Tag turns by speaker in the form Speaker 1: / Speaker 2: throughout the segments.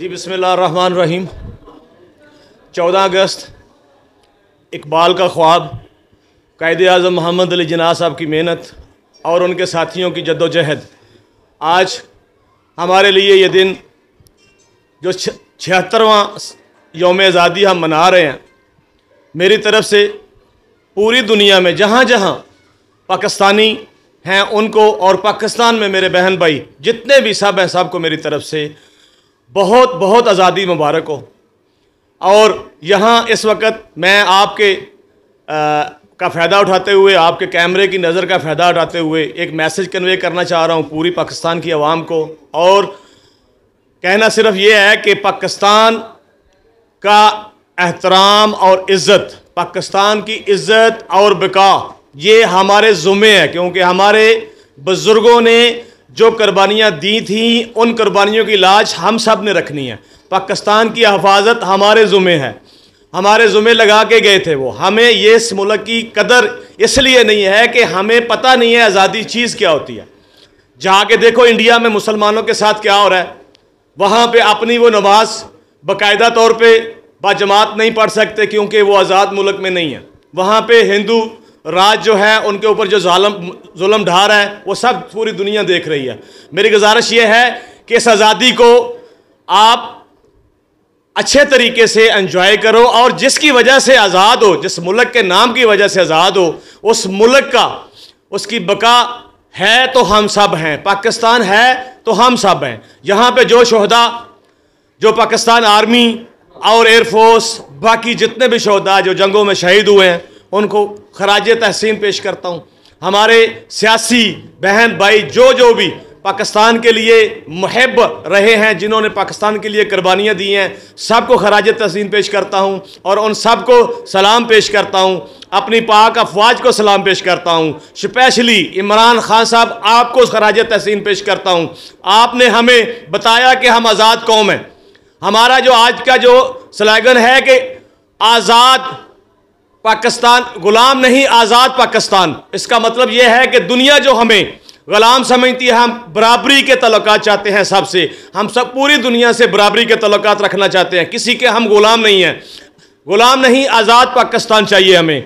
Speaker 1: जी बिसमान रहीम चौदह अगस्त इकबाल का ख्वाब क़ैद अजम मोहम्मद अली जना साहब की मेहनत और उनके साथियों की जद्दोजहद आज हमारे लिए ये दिन जो छिहत्तरवा योम आज़ादी हम मना रहे हैं मेरी तरफ़ से पूरी दुनिया में जहाँ जहाँ पाकिस्तानी हैं उनको और पाकिस्तान में मेरे बहन भाई जितने भी सब हैं सबको मेरी तरफ़ से बहुत बहुत आज़ादी मुबारक हो और यहाँ इस वक्त मैं आपके आ, का फ़ायदा उठाते हुए आपके कैमरे की नज़र का फ़ायदा उठाते हुए एक मैसेज कन्वे करना चाह रहा हूँ पूरी पाकिस्तान की आवाम को और कहना सिर्फ ये है कि पाकिस्तान का एहतराम और इज़्ज़त पाकिस्तान की इज़्ज़त और बिका ये हमारे ज़ुमे है क्योंकि हमारे बुज़ुर्गों ने जो कुर्बानियाँ दी थी उन कुर्बानियों की लाश हम सब ने रखनी है पाकिस्तान की हफाजत हमारे ज़ुमे है हमारे ज़ुमे लगा के गए थे वो हमें ये इस मुल्क की कदर इसलिए नहीं है कि हमें पता नहीं है आज़ादी चीज़ क्या होती है जहाँ के देखो इंडिया में मुसलमानों के साथ क्या हो रहा है वहाँ पर अपनी वो नमाज बाकायदा तौर पर बाजमात नहीं पढ़ सकते क्योंकि वो आज़ाद मुल्क में नहीं है वहाँ पर हिंदू राज जो है उनके ऊपर जो जालम जुलम ढा रहा है वो सब पूरी दुनिया देख रही है मेरी गुजारिश ये है कि इस आज़ादी को आप अच्छे तरीके से एंजॉय करो और जिसकी वजह से आज़ाद हो जिस मुल्क के नाम की वजह से आज़ाद हो उस मुल्क का उसकी बका है तो हम सब हैं पाकिस्तान है तो हम सब हैं यहाँ पे जो शहदा जो पाकिस्तान आर्मी और एयरफोर्स बाकी जितने भी शहदा जो जंगों में शहीद हुए हैं उनको खराज तहसीन पेश करता हूँ हमारे सियासी बहन भाई जो जो भी पाकिस्तान के लिए महब रहे हैं जिन्होंने पाकिस्तान के लिए कुर्बानियाँ दी हैं सबको खराज तहसीन पेश करता हूँ और उन सबको सलाम पेश करता हूँ अपनी पाक अफवाज को सलाम पेश करता हूँ स्पेशली इमरान खान साहब आपको खराज तहसीन पेश करता हूँ आपने हमें बताया कि हम आज़ाद कौम हैं हमारा जो आज का जो स्लैगन है कि आज़ाद पाकिस्तान गुलाम नहीं आज़ाद पाकिस्तान इसका मतलब यह है कि दुनिया जो हमें गुलाम समझती है हम बराबरी के तलक चाहते हैं सबसे हम सब पूरी दुनिया से बराबरी के तलक रखना चाहते हैं किसी के हम गुलाम नहीं हैं गुलाम नहीं आज़ाद पाकिस्तान चाहिए हमें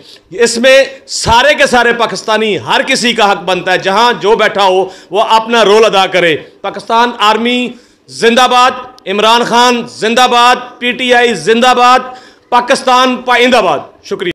Speaker 1: इसमें सारे के सारे पाकिस्तानी हर किसी का हक बनता है जहाँ जो बैठा हो वह अपना रोल अदा करे पाकिस्तान आर्मी जिंदाबाद इमरान खान जिंदाबाद आई जिंदाबाद पाकिस्तान पाइंदाबाद शुक्रिया